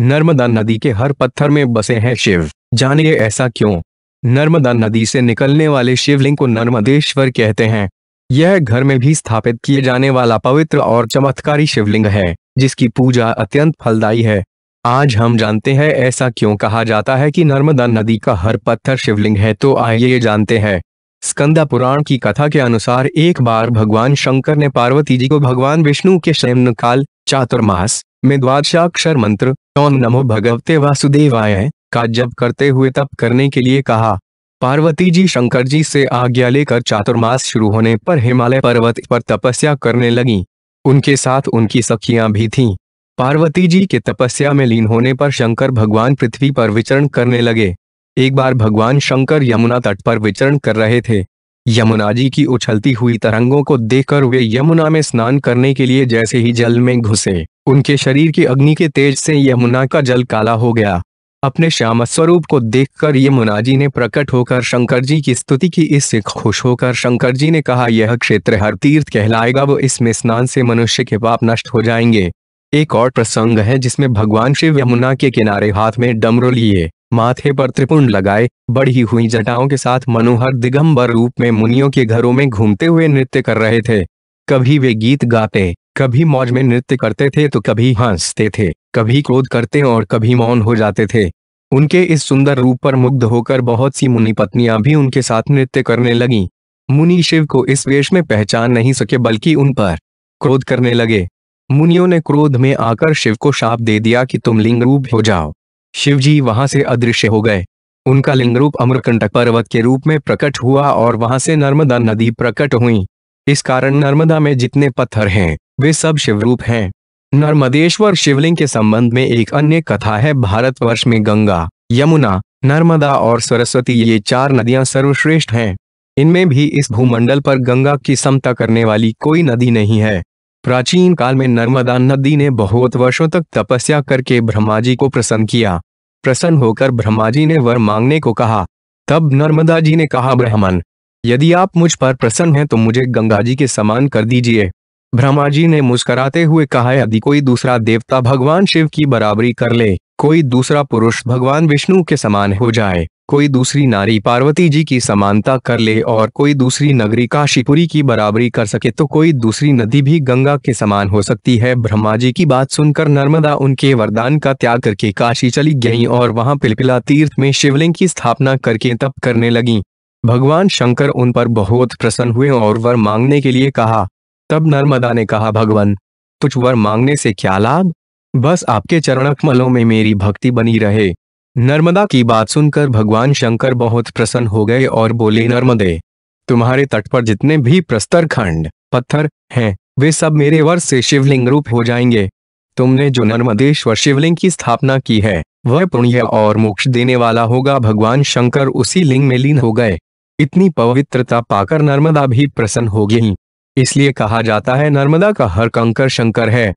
नर्मदा नदी के हर पत्थर में बसे हैं शिव जानिए ऐसा क्यों नर्मदा नदी से निकलने वाले शिवलिंग को नर्मदेश्वर कहते हैं यह घर में भी स्थापित किए जाने वाला पवित्र और चमत्कारी शिवलिंग है जिसकी पूजा अत्यंत फलदायी है आज हम जानते हैं ऐसा क्यों कहा जाता है कि नर्मदा नदी का हर पत्थर शिवलिंग है तो आइए जानते हैं स्कंदा पुराण की कथा के अनुसार एक बार भगवान शंकर ने पार्वती जी को भगवान विष्णु के शयन काल चातुर्मास में द्वादशाक्षर मंत्र तो नमो भगवते वासुदेवाय का जब करते हुए तप करने के लिए कहा पार्वती जी शंकर जी से आज्ञा लेकर चातुर्मास शुरू होने पर हिमालय पर्वत पर तपस्या करने लगी उनके साथ उनकी सखियां भी थीं। पार्वती जी के तपस्या में लीन होने पर शंकर भगवान पृथ्वी पर विचरण करने लगे एक बार भगवान शंकर यमुना तट पर विचरण कर रहे थे यमुना जी की उछलती हुई तरंगों को देखकर वे यमुना में स्नान करने के लिए जैसे ही जल में घुसे उनके शरीर की अग्नि के तेज से यमुना का जल काला हो गया अपने श्याम स्वरूप को देखकर यमुना जी ने प्रकट होकर शंकर जी की स्तुति की इससे खुश होकर शंकर जी ने कहा यह क्षेत्र हर तीर्थ कहलाएगा वो इसमें स्नान से मनुष्य के पाप नष्ट हो जाएंगे एक और प्रसंग है जिसमें भगवान शिव यमुना के किनारे हाथ में डमरू लिए माथे पर त्रिपुंड लगाए बढ़ी हुई जटाओं के साथ मनोहर दिगंबर रूप में मुनियों के घरों में घूमते हुए नृत्य कर रहे थे कभी वे गीत गाते कभी मौज में नृत्य करते थे तो कभी हंसते थे कभी क्रोध करते और कभी मौन हो जाते थे उनके इस सुंदर रूप पर मुग्ध होकर बहुत सी मुनि पत्नियां भी उनके साथ नृत्य करने लगी मुनि शिव को इस वेश में पहचान नहीं सके बल्कि उन पर क्रोध करने लगे मुनियों ने क्रोध में आकर शिव को शाप दे दिया कि तुम लिंग रूप हो जाओ शिवजी वहां से अदृश्य हो गए उनका लिंग रूप अमरकंटक पर्वत के रूप में प्रकट हुआ और वहां से नर्मदा नदी प्रकट हुई इस कारण नर्मदा में जितने पत्थर हैं वे सब शिवरूप हैं नर्मदेश्वर शिवलिंग के संबंध में एक अन्य कथा है भारतवर्ष में गंगा यमुना नर्मदा और सरस्वती ये चार नदियां सर्वश्रेष्ठ हैं इनमें भी इस भूमंडल पर गंगा की समता करने वाली कोई नदी नहीं है प्राचीन काल में नर्मदा नदी ने बहुत वर्षों तक तपस्या करके ब्रह्मा जी को प्रसन्न किया प्रसन्न होकर ब्रह्मा जी ने वर मांगने को कहा तब नर्मदा जी ने कहा ब्राह्मण यदि आप मुझ पर प्रसन्न हैं तो मुझे गंगा जी के समान कर दीजिए ब्रह्मा जी ने मुस्कराते हुए कहा यदि कोई दूसरा देवता भगवान शिव की बराबरी कर ले कोई दूसरा पुरुष भगवान विष्णु के समान हो जाए कोई दूसरी नारी पार्वती जी की समानता कर ले और कोई दूसरी नगरी काशीपुरी की बराबरी कर सके तो कोई दूसरी नदी भी गंगा के समान हो सकती है ब्रह्मा जी की बात सुनकर नर्मदा उनके वरदान का त्याग करके काशी चली गई और वहां पिलपिला तीर्थ में शिवलिंग की स्थापना करके तप करने लगी भगवान शंकर उन पर बहुत प्रसन्न हुए और वर मांगने के लिए कहा तब नर्मदा ने कहा भगवान तुझ वर मांगने से क्या लाभ बस आपके चरणकमलों में मेरी भक्ति बनी रहे नर्मदा की बात सुनकर भगवान शंकर बहुत प्रसन्न हो गए और बोले नर्मदे तुम्हारे तट पर जितने भी प्रस्तर खंड पत्थर हैं वे सब मेरे वर से शिवलिंग रूप हो जाएंगे तुमने जो नर्मदेश्वर शिवलिंग की स्थापना की है वह पुण्य और मोक्ष देने वाला होगा भगवान शंकर उसी लिंग में लीन हो गए इतनी पवित्रता पाकर नर्मदा भी प्रसन्न हो गई इसलिए कहा जाता है नर्मदा का हर कंकर शंकर है